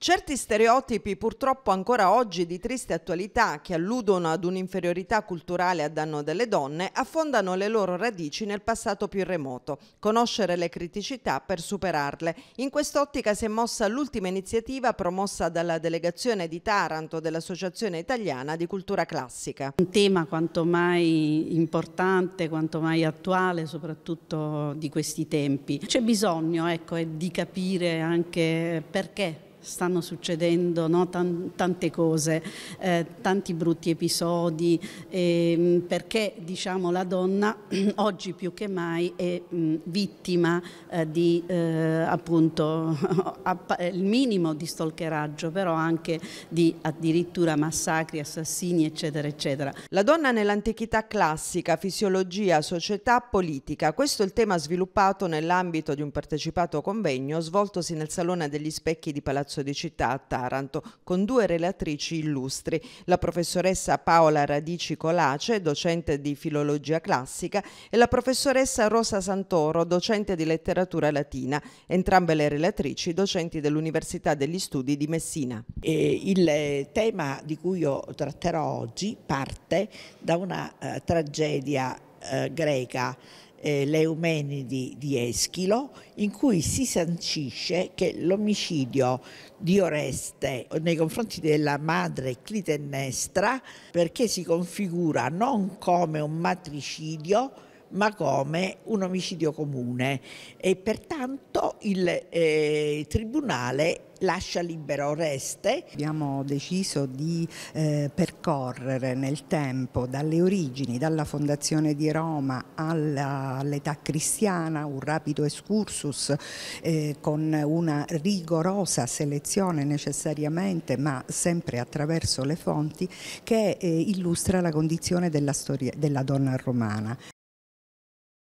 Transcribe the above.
Certi stereotipi purtroppo ancora oggi di triste attualità che alludono ad un'inferiorità culturale a danno delle donne affondano le loro radici nel passato più remoto, conoscere le criticità per superarle. In quest'ottica si è mossa l'ultima iniziativa promossa dalla delegazione di Taranto dell'Associazione Italiana di Cultura Classica. Un tema quanto mai importante, quanto mai attuale, soprattutto di questi tempi. C'è bisogno ecco, di capire anche perché stanno succedendo no? tante cose, eh, tanti brutti episodi, eh, perché diciamo, la donna oggi più che mai è mh, vittima eh, di eh, appunto, il minimo di stalkeraggio, però anche di addirittura massacri, assassini, eccetera, eccetera. La donna nell'antichità classica, fisiologia, società, politica, questo è il tema sviluppato nell'ambito di un partecipato convegno svoltosi nel Salone degli Specchi di Palazzo Palazzo di Città a Taranto con due relatrici illustri, la professoressa Paola Radici Colace, docente di filologia classica, e la professoressa Rosa Santoro, docente di letteratura latina, entrambe le relatrici docenti dell'Università degli Studi di Messina. E il tema di cui io tratterò oggi parte da una eh, tragedia eh, greca eh, L'Eumenidi di Eschilo, in cui si sancisce che l'omicidio di Oreste nei confronti della madre Clitennestra, perché si configura non come un matricidio, ma come un omicidio comune e pertanto il eh, Tribunale lascia libero Oreste. Abbiamo deciso di eh, percorrere nel tempo dalle origini, dalla fondazione di Roma all'età cristiana, un rapido excursus eh, con una rigorosa selezione necessariamente ma sempre attraverso le fonti che eh, illustra la condizione della, storia, della donna romana.